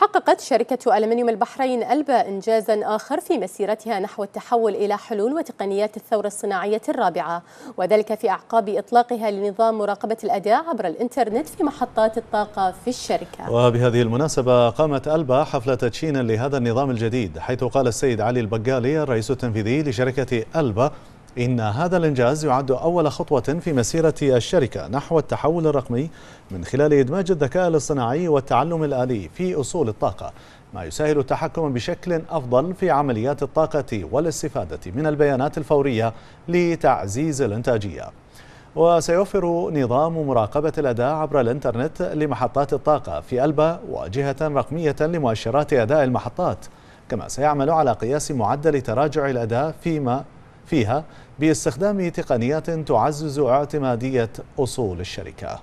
حققت شركة ألمنيوم البحرين ألبا إنجازا آخر في مسيرتها نحو التحول إلى حلول وتقنيات الثورة الصناعية الرابعة وذلك في أعقاب إطلاقها لنظام مراقبة الأداء عبر الإنترنت في محطات الطاقة في الشركة وبهذه المناسبة قامت ألبا حفلة تدشين لهذا النظام الجديد حيث قال السيد علي البقالي الرئيس التنفيذي لشركة ألبا إن هذا الإنجاز يعد أول خطوة في مسيرة الشركة نحو التحول الرقمي من خلال إدماج الذكاء الاصطناعي والتعلم الآلي في أصول الطاقة ما يسهل التحكم بشكل أفضل في عمليات الطاقة والاستفادة من البيانات الفورية لتعزيز الإنتاجية وسيوفر نظام مراقبة الأداء عبر الإنترنت لمحطات الطاقة في ألبا واجهة رقمية لمؤشرات أداء المحطات كما سيعمل على قياس معدل تراجع الأداء فيما فيها باستخدام تقنيات تعزز اعتمادية أصول الشركة